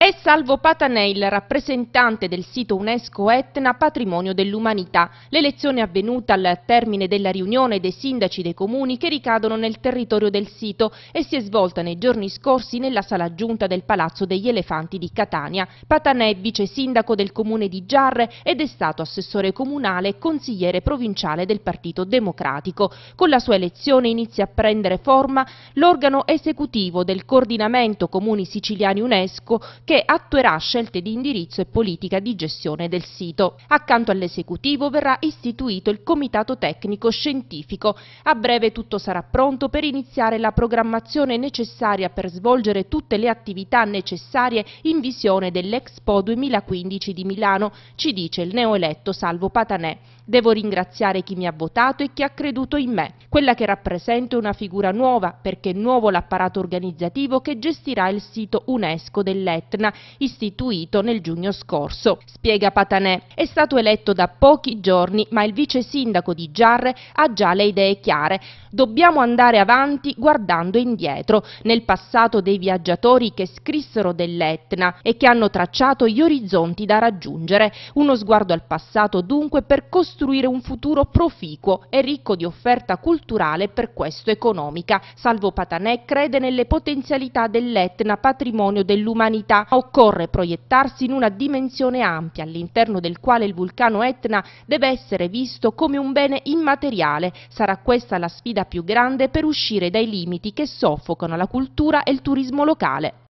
È Salvo il rappresentante del sito UNESCO Etna Patrimonio dell'Umanità. L'elezione è avvenuta al termine della riunione dei sindaci dei comuni che ricadono nel territorio del sito e si è svolta nei giorni scorsi nella sala giunta del Palazzo degli Elefanti di Catania. Patanè è vice sindaco del comune di Giarre ed è stato assessore comunale e consigliere provinciale del Partito Democratico. Con la sua elezione inizia a prendere forma l'organo esecutivo del coordinamento Comuni Siciliani UNESCO che attuerà scelte di indirizzo e politica di gestione del sito. Accanto all'esecutivo verrà istituito il Comitato Tecnico Scientifico. A breve tutto sarà pronto per iniziare la programmazione necessaria per svolgere tutte le attività necessarie in visione dell'Expo 2015 di Milano, ci dice il neoeletto Salvo Patanè. Devo ringraziare chi mi ha votato e chi ha creduto in me, quella che rappresento una figura nuova perché è nuovo l'apparato organizzativo che gestirà il sito UNESCO dell'ET Tecna istituito nel giugno scorso. Spiega Patanè, è stato eletto da pochi giorni ma il vice sindaco di Giarre ha già le idee chiare. Dobbiamo andare avanti guardando indietro, nel passato dei viaggiatori che scrissero dell'Etna e che hanno tracciato gli orizzonti da raggiungere. Uno sguardo al passato dunque per costruire un futuro proficuo e ricco di offerta culturale per questo economica. Salvo Patanè crede nelle potenzialità dell'Etna patrimonio dell'umanità occorre proiettarsi in una dimensione ampia all'interno del quale il vulcano Etna deve essere visto come un bene immateriale. Sarà questa la sfida più grande per uscire dai limiti che soffocano la cultura e il turismo locale.